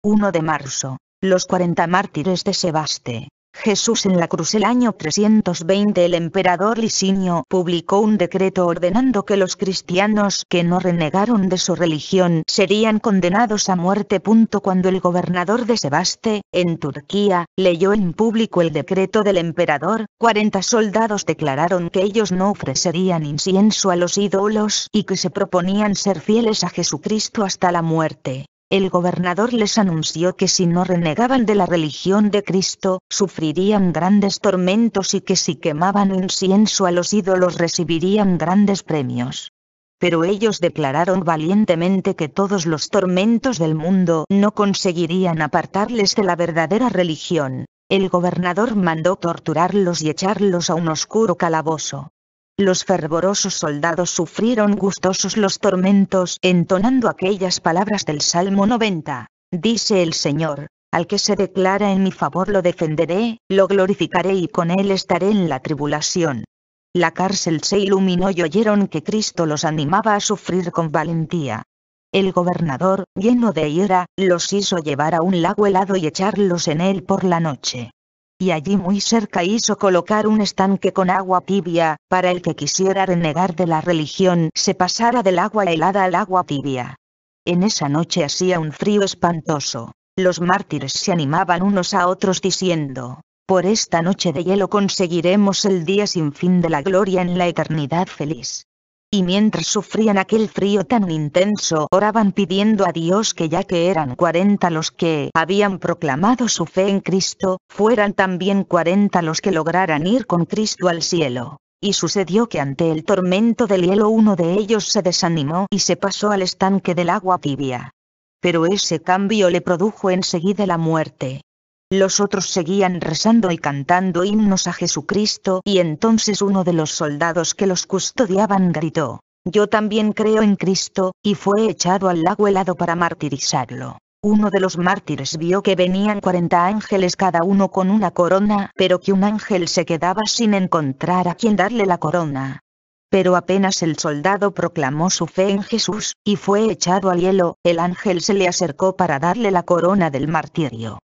1 de marzo, los 40 mártires de Sebaste. Jesús en la cruz El año 320 el emperador Licinio publicó un decreto ordenando que los cristianos que no renegaron de su religión serían condenados a muerte. Cuando el gobernador de Sebaste, en Turquía, leyó en público el decreto del emperador, 40 soldados declararon que ellos no ofrecerían incienso a los ídolos y que se proponían ser fieles a Jesucristo hasta la muerte el gobernador les anunció que si no renegaban de la religión de Cristo, sufrirían grandes tormentos y que si quemaban incienso a los ídolos recibirían grandes premios. Pero ellos declararon valientemente que todos los tormentos del mundo no conseguirían apartarles de la verdadera religión. El gobernador mandó torturarlos y echarlos a un oscuro calabozo. Los fervorosos soldados sufrieron gustosos los tormentos entonando aquellas palabras del Salmo 90. Dice el Señor, al que se declara en mi favor lo defenderé, lo glorificaré y con él estaré en la tribulación. La cárcel se iluminó y oyeron que Cristo los animaba a sufrir con valentía. El gobernador, lleno de ira, los hizo llevar a un lago helado y echarlos en él por la noche y allí muy cerca hizo colocar un estanque con agua tibia, para el que quisiera renegar de la religión se pasara del agua helada al agua tibia. En esa noche hacía un frío espantoso. Los mártires se animaban unos a otros diciendo, por esta noche de hielo conseguiremos el día sin fin de la gloria en la eternidad feliz y mientras sufrían aquel frío tan intenso oraban pidiendo a Dios que ya que eran cuarenta los que habían proclamado su fe en Cristo, fueran también cuarenta los que lograran ir con Cristo al cielo. Y sucedió que ante el tormento del hielo uno de ellos se desanimó y se pasó al estanque del agua tibia. Pero ese cambio le produjo enseguida la muerte. Los otros seguían rezando y cantando himnos a Jesucristo y entonces uno de los soldados que los custodiaban gritó, Yo también creo en Cristo, y fue echado al lago helado para martirizarlo. Uno de los mártires vio que venían cuarenta ángeles cada uno con una corona, pero que un ángel se quedaba sin encontrar a quien darle la corona. Pero apenas el soldado proclamó su fe en Jesús, y fue echado al hielo, el ángel se le acercó para darle la corona del martirio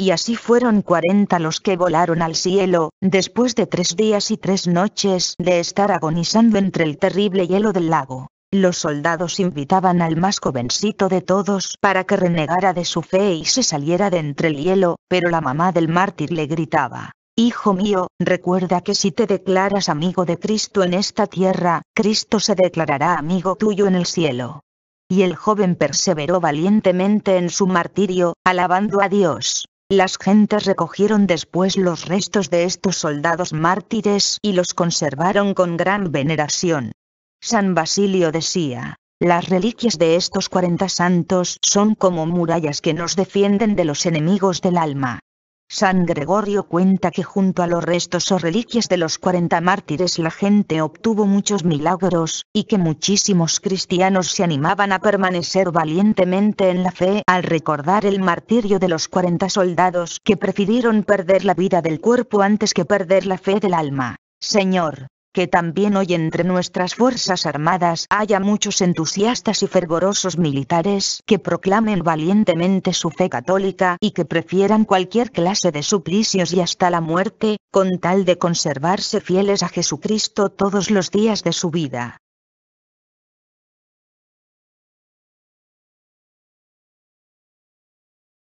y así fueron cuarenta los que volaron al cielo, después de tres días y tres noches de estar agonizando entre el terrible hielo del lago. Los soldados invitaban al más jovencito de todos para que renegara de su fe y se saliera de entre el hielo, pero la mamá del mártir le gritaba, Hijo mío, recuerda que si te declaras amigo de Cristo en esta tierra, Cristo se declarará amigo tuyo en el cielo. Y el joven perseveró valientemente en su martirio, alabando a Dios. Las gentes recogieron después los restos de estos soldados mártires y los conservaron con gran veneración. San Basilio decía, las reliquias de estos cuarenta santos son como murallas que nos defienden de los enemigos del alma. San Gregorio cuenta que junto a los restos o reliquias de los cuarenta mártires la gente obtuvo muchos milagros, y que muchísimos cristianos se animaban a permanecer valientemente en la fe al recordar el martirio de los 40 soldados que prefirieron perder la vida del cuerpo antes que perder la fe del alma. Señor, que también hoy entre nuestras Fuerzas Armadas haya muchos entusiastas y fervorosos militares que proclamen valientemente su fe católica y que prefieran cualquier clase de suplicios y hasta la muerte, con tal de conservarse fieles a Jesucristo todos los días de su vida.